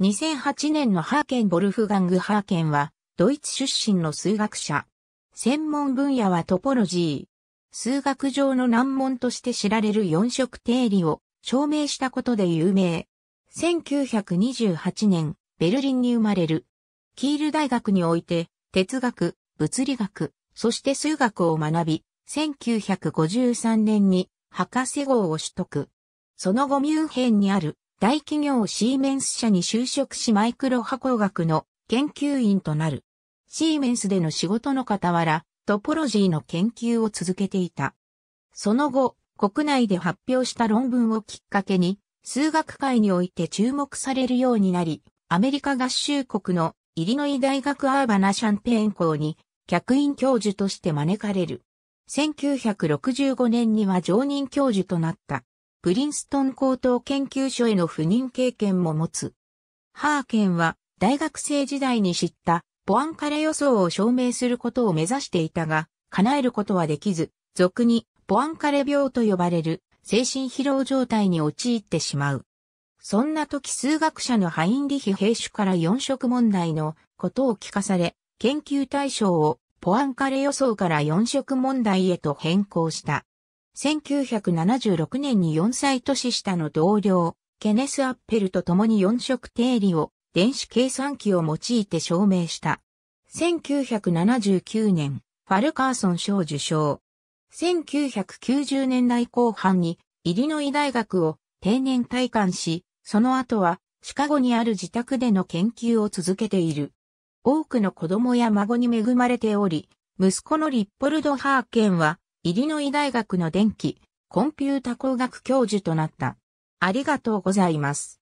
2008年のハーケン・ボルフガング・ハーケンは、ドイツ出身の数学者。専門分野はトポロジー。数学上の難問として知られる四色定理を証明したことで有名。1928年、ベルリンに生まれる。キール大学において、哲学、物理学、そして数学を学び、1953年に博士号を取得。その後ミュンヘンにある大企業シーメンス社に就職しマイクロ波工学の研究員となる。シーメンスでの仕事の傍ら、トポロジーの研究を続けていた。その後、国内で発表した論文をきっかけに、数学界において注目されるようになり、アメリカ合衆国のイリノイ大学アーバナシャンペーン校に客員教授として招かれる。1965年には常任教授となった。プリンストン高等研究所への赴任経験も持つ。ハーケンは大学生時代に知ったポアンカレ予想を証明することを目指していたが、叶えることはできず、俗にポアンカレ病と呼ばれる精神疲労状態に陥ってしまう。そんな時数学者のハインリヒ兵種から四色問題のことを聞かされ、研究対象をポアンカレ予想から四色問題へと変更した。1976年に4歳年下の同僚、ケネス・アッペルと共に4色定理を電子計算機を用いて証明した。1979年、ファルカーソン賞受賞。1990年代後半にイリノイ大学を定年退官し、その後はシカゴにある自宅での研究を続けている。多くの子供や孫に恵まれており、息子のリッポルド・ハーケンはイリノイ大学の電気、コンピュータ工学教授となった。ありがとうございます。